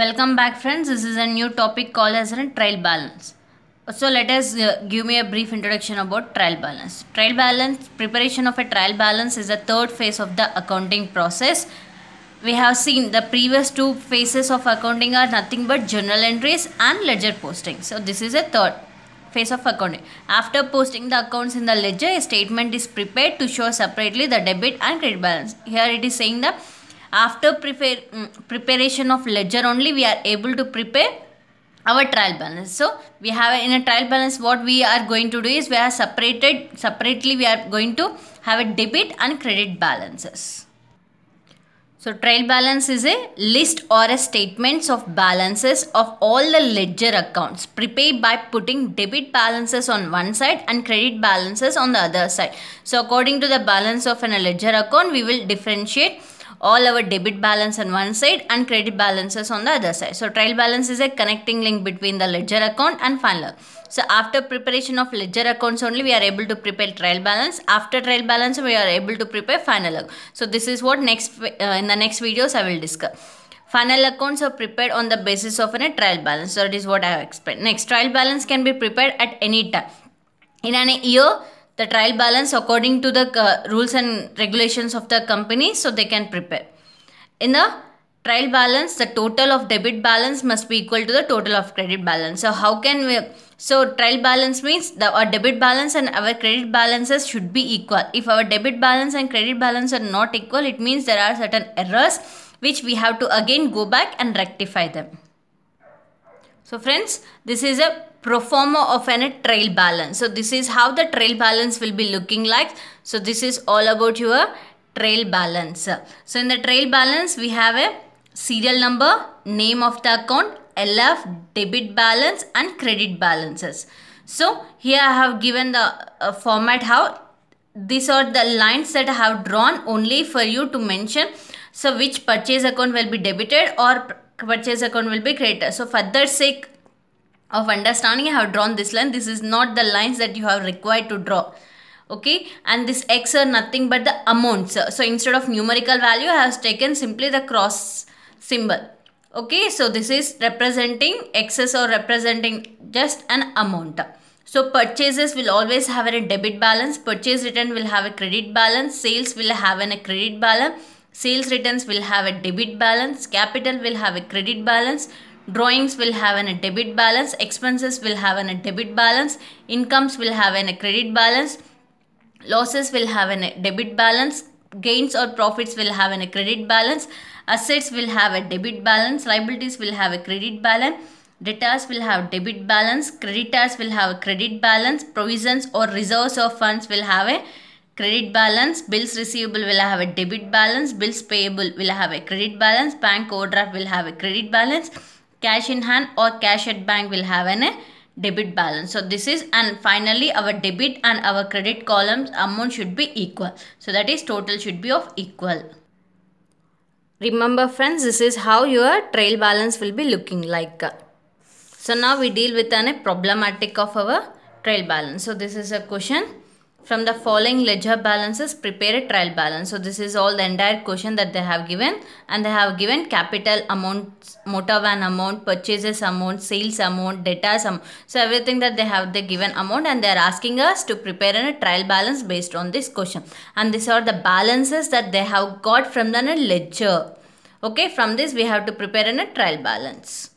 Welcome back friends. This is a new topic called as a trial balance. So let us uh, give me a brief introduction about trial balance. Trial balance preparation of a trial balance is the third phase of the accounting process. We have seen the previous two phases of accounting are nothing but journal entries and ledger posting. So this is a third phase of accounting. After posting the accounts in the ledger, a statement is prepared to show separately the debit and credit balance. Here it is saying that after prepare, mm, preparation of ledger only we are able to prepare our trial balance so we have in a trial balance what we are going to do is we are separated separately we are going to have a debit and credit balances so trial balance is a list or a statements of balances of all the ledger accounts prepared by putting debit balances on one side and credit balances on the other side. So according to the balance of an ledger account, we will differentiate all our debit balance on one side and credit balances on the other side. So trial balance is a connecting link between the ledger account and funnel. So after preparation of ledger accounts only we are able to prepare trial balance. After trial balance we are able to prepare final. So this is what next uh, in the next videos I will discuss. Final accounts are prepared on the basis of a trial balance. So that is what I have explained. Next, trial balance can be prepared at any time. In an year, the trial balance according to the uh, rules and regulations of the company so they can prepare. In the trial balance, the total of debit balance must be equal to the total of credit balance. So how can we, so trial balance means the, our debit balance and our credit balances should be equal. If our debit balance and credit balance are not equal, it means there are certain errors which we have to again go back and rectify them. So friends, this is a Performer of an trail balance. So this is how the trail balance will be looking like. So this is all about your trail balance. So in the trail balance we have a serial number, name of the account, LF, debit balance and credit balances. So here I have given the uh, format how these are the lines that I have drawn only for you to mention. So which purchase account will be debited or purchase account will be credited. So for that sake of understanding I have drawn this line this is not the lines that you have required to draw okay and this x are nothing but the amounts so instead of numerical value I have taken simply the cross symbol okay so this is representing excess or representing just an amount so purchases will always have a debit balance purchase return will have a credit balance sales will have a credit balance sales returns will have a debit balance capital will have a credit balance drawings will have an, a debit balance, expenses will have an, a debit balance, incomes will have an, a credit balance, losses will have an, a debit balance, gains or profits will have an, a credit balance, assets will have a debit balance, liabilities will have a credit balance, debtors will have debit balance, creditors will have a credit balance, provisions or reserves of funds will have a credit balance, bills receivable will have a debit balance, bills payable will have a credit balance, bank overdraft will have a credit balance, cash in hand or cash at bank will have an debit balance. So this is and finally our debit and our credit columns amount should be equal. So that is total should be of equal. Remember friends this is how your trail balance will be looking like. So now we deal with an, a problematic of our trail balance. So this is a question. From the following ledger balances, prepare a trial balance. So this is all the entire question that they have given and they have given capital amount, motor van amount, purchases amount, sales amount, data sum. So everything that they have they given amount and they are asking us to prepare a trial balance based on this question. And these are the balances that they have got from the ledger. Okay, from this we have to prepare a trial balance.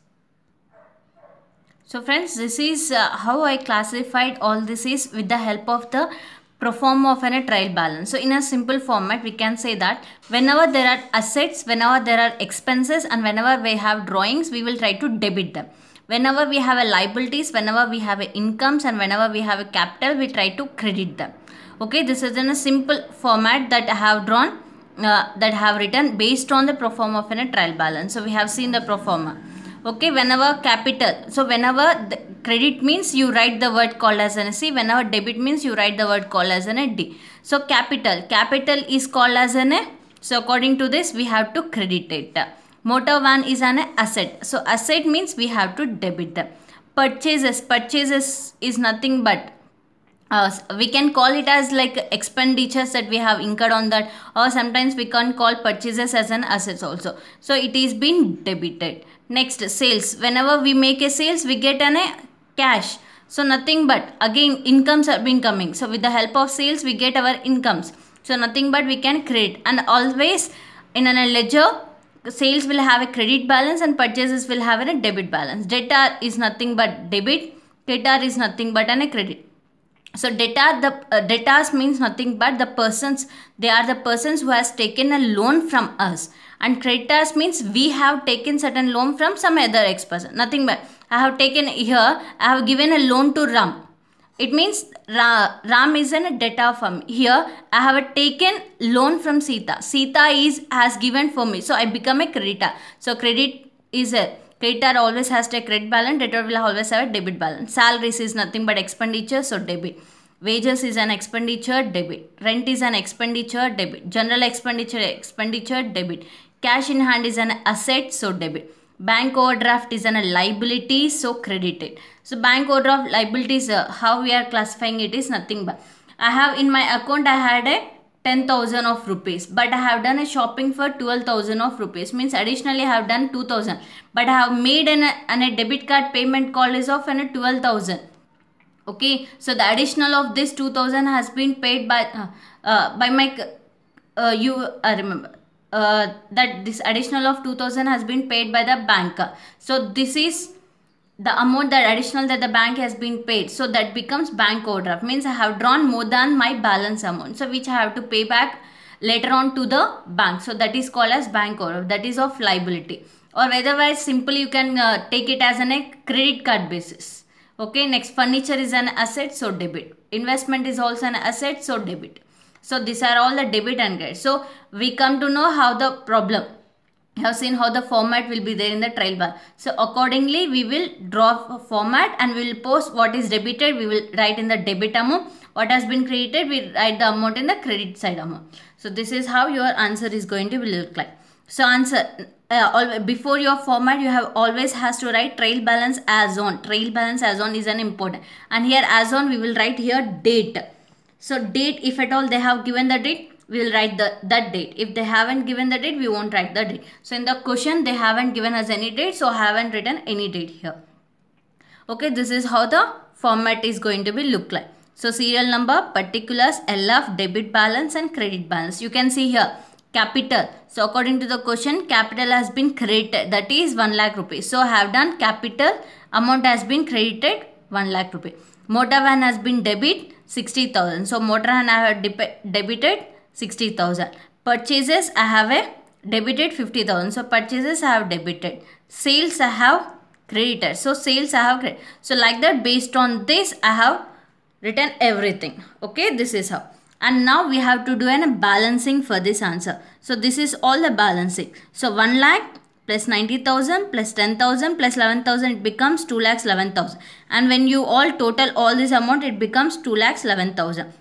So friends, this is uh, how I classified all this is with the help of the perform of an, a trial balance. So in a simple format, we can say that whenever there are assets, whenever there are expenses and whenever we have drawings, we will try to debit them. Whenever we have a liabilities, whenever we have incomes and whenever we have a capital, we try to credit them. Okay, this is in a simple format that I have drawn, uh, that I have written based on the perform of an, a trial balance. So we have seen the performer okay whenever capital so whenever credit means you write the word called as an c whenever debit means you write the word called as an a d so capital capital is called as an a so according to this we have to credit it motor van is an asset so asset means we have to debit them purchases purchases is nothing but uh, we can call it as like expenditures that we have incurred on that or sometimes we can call purchases as an assets also so it is being debited Next, sales. Whenever we make a sales, we get an a cash. So nothing but again incomes are being coming. So with the help of sales, we get our incomes. So nothing but we can create and always in an ledger sales will have a credit balance and purchases will have a debit balance. Debtor is nothing but debit. Debtor is nothing but an a credit so debtor the uh, debtors means nothing but the persons they are the persons who has taken a loan from us and creditors means we have taken certain loan from some other ex person nothing but i have taken here i have given a loan to ram it means Ra, ram is an debtor data firm here i have taken loan from sita sita is has given for me so i become a creditor so credit is a Creditor always has a credit balance, debtor will always have a debit balance. Salaries is nothing but expenditure, so debit. Wages is an expenditure, debit. Rent is an expenditure, debit. General expenditure, expenditure, debit. Cash in hand is an asset, so debit. Bank overdraft is an liability, so credited. So bank overdraft liabilities, uh, how we are classifying it is nothing but. I have in my account, I had a 10,000 of rupees but I have done a shopping for 12,000 of rupees means additionally I have done 2,000 but I have made an, an a debit card payment call is of an 12,000 okay so the additional of this 2,000 has been paid by uh, uh, by my uh, you uh, remember uh, that this additional of 2000 has been paid by the banker so this is the amount that additional that the bank has been paid so that becomes bank overdraft means i have drawn more than my balance amount so which i have to pay back later on to the bank so that is called as bank overdraft that is of liability or otherwise simply you can uh, take it as an, a credit card basis okay next furniture is an asset so debit investment is also an asset so debit so these are all the debit and credit so we come to know how the problem have seen how the format will be there in the trial bar. So accordingly, we will draw format and we will post what is debited. We will write in the debit amount. What has been created, we write the amount in the credit side amount. So this is how your answer is going to look like. So answer, uh, before your format, you have always has to write trail balance as on. Trail balance as on is an important. And here as on, we will write here date. So date, if at all they have given the date, we will write the that date. If they haven't given the date, we won't write the date. So in the question, they haven't given us any date, so I haven't written any date here. Okay, this is how the format is going to be look like. So serial number, particulars, LF, debit balance and credit balance. You can see here capital. So according to the question, capital has been credited. That is 1 lakh rupees. So I have done capital amount has been credited 1 lakh rupees. Motor van has been debit 60,000. So motor van I have debited 60,000. Purchases, I have a debited 50,000. So, purchases I have debited. Sales, I have credited. So, sales, I have credit. So, like that based on this, I have written everything. Okay, this is how. And now we have to do an balancing for this answer. So, this is all the balancing. So, 1 lakh plus 90,000 plus 10,000 plus 11,000 it becomes 2 lakhs 11,000 and when you all total all this amount it becomes 2 lakhs 11,000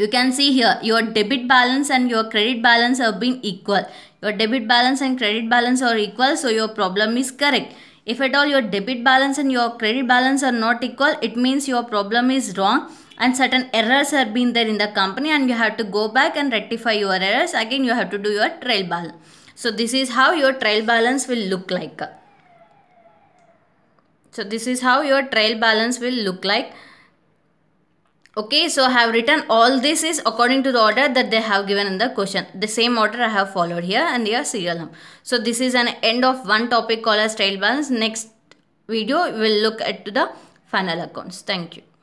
you can see here your debit balance and your credit balance have been equal your debit balance and credit balance are equal so your problem is correct if at all your debit balance and your credit balance are not equal it means your problem is wrong and certain errors have been there in the company and you have to go back and rectify your errors again you have to do your trial balance so this is how your trial balance will look like so this is how your trial balance will look like Okay, so I have written all this is according to the order that they have given in the question. The same order I have followed here and here serial number. So this is an end of one topic called as trial balance. Next video we will look at the final accounts. Thank you.